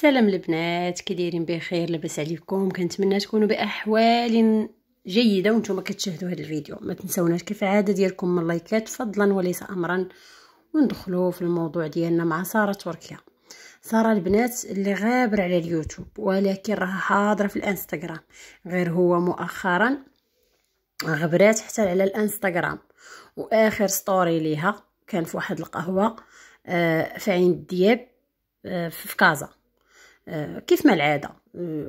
سلام البنات كي دايرين بخير لاباس عليكم كنتمنى تكونوا باحوال جيده وانتم كتشاهدوا هذا الفيديو ما تنسوناش كيف عاده ديالكم من لايكات فضلا وليس امرا وندخلوا في الموضوع ديالنا مع ساره تركيا ساره البنات اللي غابر على اليوتيوب ولكن راها حاضره في الانستغرام غير هو مؤخرا غبرات حتى على الانستغرام واخر ستوري ليها كان في واحد القهوه آه، في عين الدياب آه، في كازا كيف ما العاده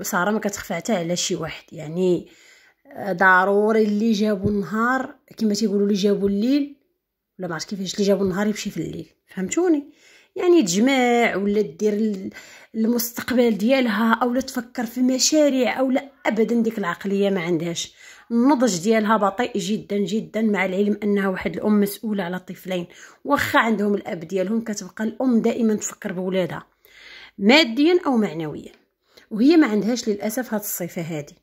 ساره ما كتخفى حتى على شي واحد يعني آه، ضروري اللي جابو النهار كما تيقولوا اللي جابو الليل ولا ما عرفتش كيفاش اللي جابو النهار يمشي في الليل فهمتوني يعني تجمع ولا دير المستقبل ديالها اولا تفكر في مشاريع اولا ابدا ديك العقليه ما عندهاش النضج ديالها بطيء جدا جدا مع العلم انها واحد الام مسؤوله على الطفلين واخا عندهم الاب ديالهم كتبقى الام دائما تفكر بولادها ماديا او معنويا وهي ما عندهاش للاسف هاد الصفه هذه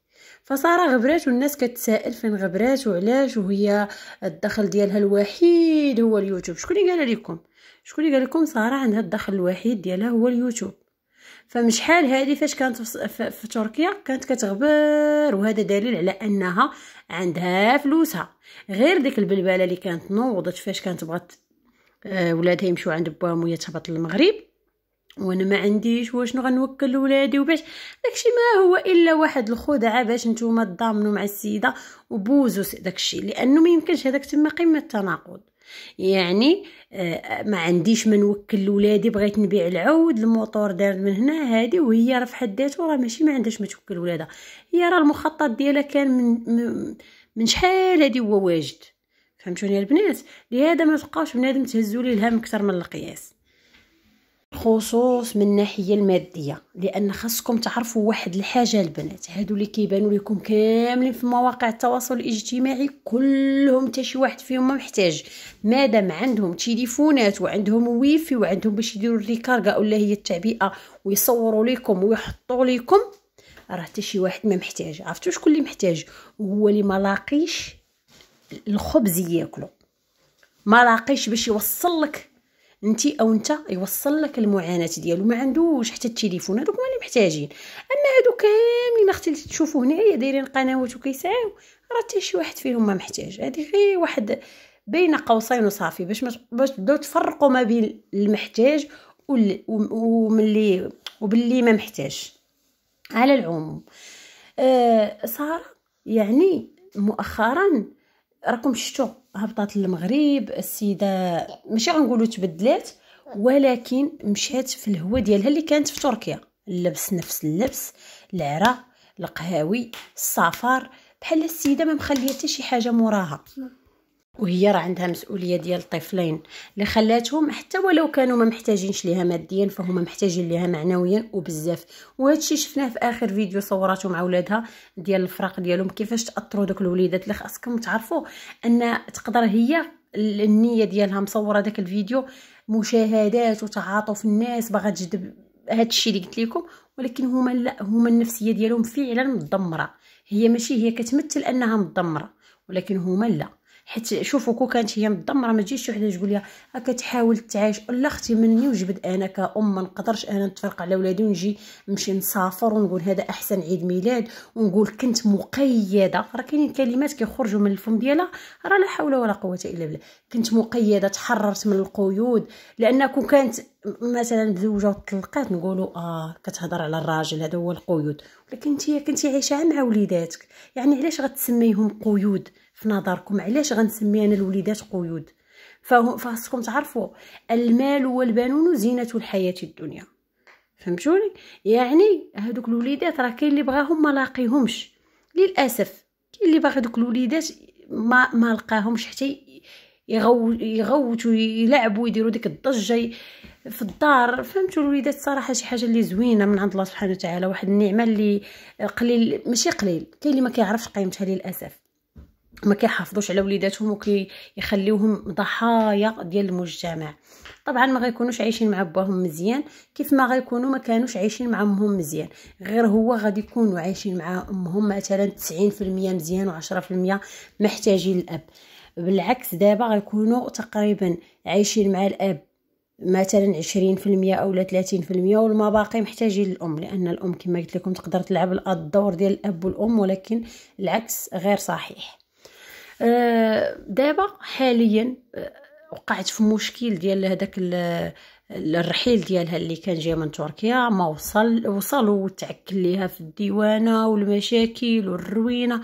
فسارة غبرات والناس كتسائل فين غبرات وعلاش وهي الدخل ديالها الوحيد هو اليوتيوب شكون اللي قال لكم شكون اللي قال لكم سارة عندها الدخل الوحيد ديالها هو اليوتيوب فمش حال هذه فاش كانت في, تركيا كانت كتغبر وهذا دليل على انها عندها فلوسها غير ديك البلبله اللي كانت نوضت فاش كانت بغات آه، ولادها يمشيو عند باهم وهي تهبط للمغرب وانا ما عنديش واش غنوكل ولادي وباش داكشي ما هو الا واحد الخدعه باش نتوما تضامنوا مع السيده وبوزوا داكشي لانه ما يمكنش هذاك تما قمه التناقض يعني آه، ما عنديش ما نوكل لولادي بغيت نبيع العود الموطور دار من هنا هادي وهي راه في حد ذاته راه ماشي ما عندهاش ما توكل ولادها هي راه المخطط ديالها كان من من, من شحال هادي هو واجد فهمتوني البنات لهذا ما تبقاوش بنادم تهزوا ليه الهم اكثر من القياس خصوص من الناحيه الماديه لان خاصكم تعرفوا واحد الحاجه البنات هادو اللي كيبانوا لكم كاملين في مواقع التواصل الاجتماعي كلهم حتى شي واحد فيهم ما محتاج مادام عندهم تليفونات وعندهم ويفي وعندهم باش يديروا الريكارغا ولا هي التعبئه ويصوروا لكم ويحطوا لكم راه حتى شي واحد ما محتاج عرفتوا شكون اللي محتاج هو اللي ما لاقيش الخبز ياكلو ما لاقيش باش يوصل لك انت او انت يوصل لك المعاناه ديالو ما عندوش حتى التليفون هذوك هما اللي محتاجين اما هادو كاملين اختي اللي تشوفوا هنايا دايرين قنوات وكيسعاو راه حتى شي واحد فيهم ما محتاج هذه غير واحد بين قوسين وصافي باش باش تبداو تفرقوا ما بين المحتاج وملي وباللي ما محتاج على العموم آه ساره يعني مؤخرا راكم شفتوا هبطات للمغرب السيده ماشي غنقولوا تبدلات ولكن مشات في الهوى ديالها اللي كانت في تركيا اللبس نفس اللبس العرا القهاوي السفر بحال السيده ما مخليه حتى شي حاجه موراها وهي راه عندها مسؤوليه ديال طفلين اللي خلاتهم حتى ولو كانوا ما محتاجينش ليها ماديا فهما محتاجين ليها معنويا وبزاف الشيء شفناه في اخر فيديو صوراته مع ولادها ديال الفراق ديالهم كيفاش تاثروا دوك الوليدات اللي خاصكم تعرفوا ان تقدر هي النيه ديالها مصوره داك الفيديو مشاهدات وتعاطف الناس باغا تجذب الشيء اللي قلت لكم ولكن هما لا هما النفسيه ديالهم فعلا مدمره هي ماشي هي كتمثل انها مدمره ولكن هما لا حيت شوفوا كو كانت هي مدمره راه ما تجيش وحده تقول لها كتحاول تعايش لا اختي مني وجبد انا كأم ما نقدرش انا نتفرق على ولادي ونجي نمشي نسافر ونقول هذا احسن عيد ميلاد ونقول كنت مقيده راه كاينين كلمات كيخرجوا من الفم ديالها راه لا حول ولا قوه الا بالله كنت مقيده تحررت من القيود لان كون كانت مثلا مزوجه وطلقات نقولوا اه كتهضر على الراجل هذا هو القيود ولكن انت كنتي عايشه مع وليداتك يعني علاش غتسميهم قيود في نظركم علاش غنسمي انا الوليدات قيود فخاصكم تعرفوا المال والبنون زينه الحياه الدنيا فهمتوني يعني هادوك الوليدات راه كاين اللي بغاهم ما لاقيهمش للاسف كاين اللي باغي دوك الوليدات ما ما لقاهمش حتى يغوتوا يلعبوا يديروا ديك الضجه في الدار فهمتوا الوليدات صراحه شي حاجه اللي زوينه من عند الله سبحانه وتعالى واحد النعمه اللي قليل ماشي قليل كاين اللي ما كيعرفش قيمتها للاسف ما كيحافظوش على وليداتهم وكيخليوهم ضحايا ديال المجتمع طبعا ما غيكونوش عايشين مع باهم مزيان كيف ما غيكونوا ما كانوش عايشين مع امهم مزيان غير هو غادي يكونوا عايشين مع امهم مثلا 90% مزيان و10% محتاجين الاب بالعكس دابا غيكونوا تقريبا عايشين مع الاب مثلا عشرين في المية اولا ثلاثين في المية والما باقي محتاجين الام لان الام كما قلت لكم تقدر تلعب الدور ديال الاب والام ولكن العكس غير صحيح آه، دابا حاليا آه، وقعت في مشكل ديال هذاك الرحيل ديالها اللي كان جاي من تركيا ما وصل وصل وتعكل ليها في الديوانه والمشاكل والروينه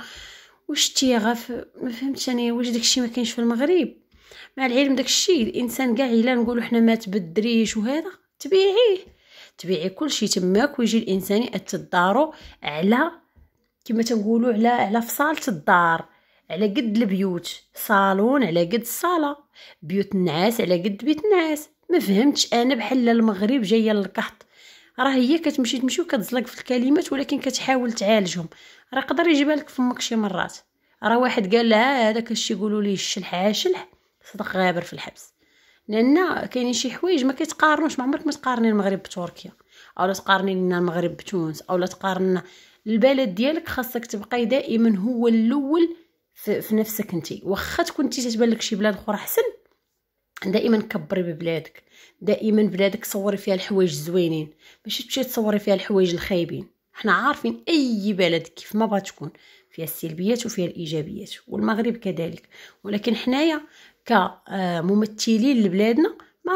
وشتي غف ما فهمتش انا واش داكشي ما كاينش في المغرب مع العلم داكشي الانسان كاع الا نقولوا حنا مات بالدريش وهذا تبيعيه تبيعي كلشي تماك ويجي الانسان يأتي الدارو على كما تنقولوا على على فصالة الدار على قد البيوت صالون على قد الصاله بيوت النعاس على قد بيت النعاس ما فهمتش انا بحال المغرب جايه للقحط راه هي كتمشي تمشي وكتزلق في الكلمات ولكن كتحاول تعالجهم راه قدر يجي بالك فمك شي مرات راه واحد قال لها هذاك الشيء يقولوا ليه الشلح شلح صدق غابر في الحبس لان كاينين شي حوايج ما كيتقارنوش ما عمرك ما تقارني المغرب بتركيا اولا تقارني لنا المغرب بتونس اولا تقارن البلد ديالك خاصك تبقاي دائما هو الاول في, في نفسك انت واخا كنتي تتبان لك شي بلاد اخرى احسن دائما كبري ببلادك دائما بلادك صوري فيها الحوايج الزوينين ماشي تمشي تصوري فيها الحوايج الخايبين حنا عارفين اي بلد كيف ما بغات تكون فيها السلبيات وفيها الايجابيات والمغرب كذلك ولكن حنايا كممثلين لبلادنا ما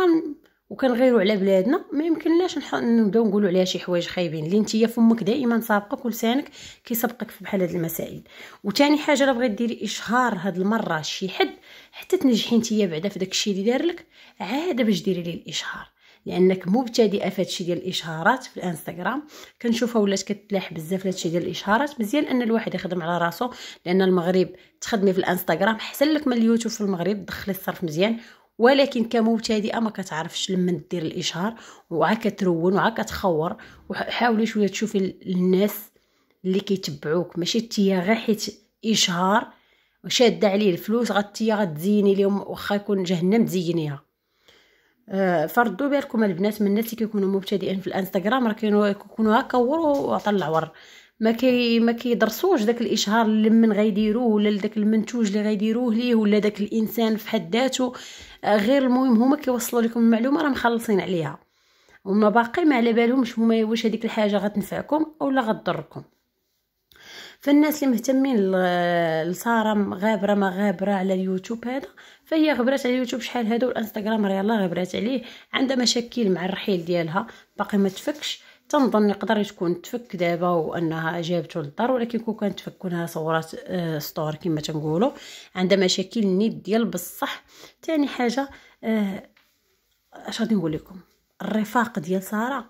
وكنغيروا على بلادنا ما يمكنناش نبداو نقولوا عليها شي حوايج خايبين لان نتيا فمك دائما سابقك ولسانك كيسبقك في بحال هاد المسائل وثاني حاجه الا بغيت ديري اشهار هاد المره شي حد حتى تنجحي نتيا بعدا في داك الشيء اللي دار لك عاد باش ديري ليه الاشهار لانك مبتدئه في هادشي ديال الاشهارات في الانستغرام كنشوفها ولات كتلاح بزاف لهادشي ديال الاشهارات مزيان ان الواحد يخدم على راسو لان المغرب تخدمي في الانستغرام احسن لك من اليوتيوب في المغرب دخلي الصرف مزيان ولكن كمبتدئه ما كتعرفش لما دير الاشهار وعا كترون وعا كتخور وحاولي شويه تشوفي الناس اللي كيتبعوك ماشي تيا غير حيت اشهار شاده عليه الفلوس غتيا غتزيني لهم واخا يكون جهنم تزينيها آه، فردوا بالكم البنات من الناس اللي كيكونوا مبتدئين في الانستغرام راه كيكونوا هكا وروا وعطا العور ما كي ما كيدرسوش داك الاشهار اللي من غيديروه ولا داك المنتوج اللي غيديروه ليه ولا داك الانسان في حد ذاته آه، غير المهم هما كيوصلوا لكم المعلومه راه مخلصين عليها وما باقي ما على بالهمش هما واش هذيك الحاجه غتنفعكم اولا غتضركم فالناس اللي مهتمين لساره غابره ما غابره على اليوتيوب هذا فهي غبرات على اليوتيوب شحال هذا والانستغرام راه يلاه غبرات عليه عندها مشاكل مع الرحيل ديالها باقي ما تفكش تنظن يقدر تكون تفك دابا وانها جابته للدار ولكن كون كانت تفك كونها صورات آه ستور كما تنقولوا عندها مشاكل النيت ديال بصح ثاني حاجه آه اش غادي نقول لكم الرفاق ديال ساره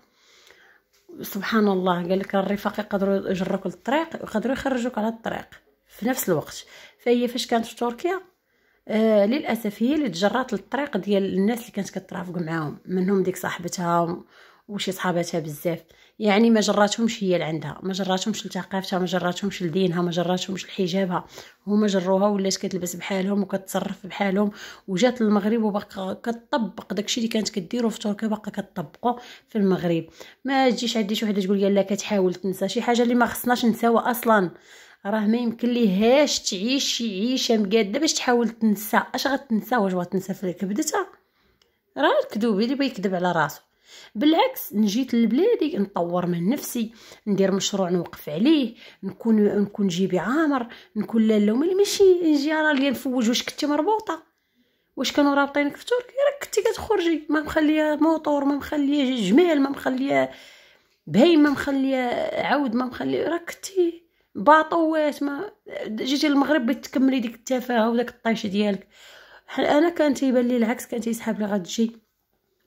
سبحان الله قال لك الرفاق يقدروا يجروك للطريق ويقدروا يخرجوك على الطريق في نفس الوقت فهي فاش كانت في تركيا آه للاسف هي اللي تجرات للطريق ديال الناس اللي كانت كترافق معاهم منهم ديك صاحبتها وشي صحاباتها بزاف يعني ما جراتهمش هي لعندها ما جراتهمش لثقافتها ما جراتهمش لدينها ما جراتهمش لحجابها هما جروها ولات كتلبس بحالهم وكتصرف بحالهم وجات للمغرب وباقا كتطبق داكشي اللي كانت كديرو في تركيا باقا كتطبقو في المغرب ما تجيش عندي شي وحده تقول لي لا كتحاول تنسى شي حاجه اللي ما خصناش نساوها اصلا راه ما يمكن ليهاش تعيش شي عيشه مقاده باش تحاول تنسى اش غتنسى واش غتنسى في كبدتها راه الكذوب اللي بيكذب على راسو بالعكس نجيت لبلادي نطور من نفسي ندير مشروع نوقف عليه نكون نكون جيبي عامر نكون لالا وملي ماشي نجي راه نفوج واش كنتي مربوطه واش كانوا رابطينك في تركيا راك كنتي كتخرجي ما مخليه موطور ما مخليه جمال ما مخليه ما مخليه عود ما مخليه راك كنتي باطوات ما جيتي المغرب تكملي ديك التفاهه وداك الطيش ديالك انا كان يبان لي العكس كان يسحب لي غتجي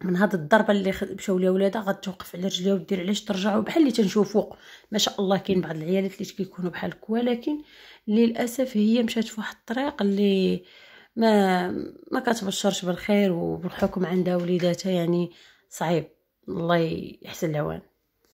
من هاد الضربه اللي مشاو ليها ولادها غتوقف على رجليها ودير علاش ترجعوا بحال اللي تنشوفوا ما شاء الله كاين بعض العيالات اللي كيكونوا بحال هكا ولكن للاسف هي مشات في واحد الطريق اللي ما ما كتبشرش بالخير وبالحكم عندها وليداتها يعني صعيب الله يحسن العوان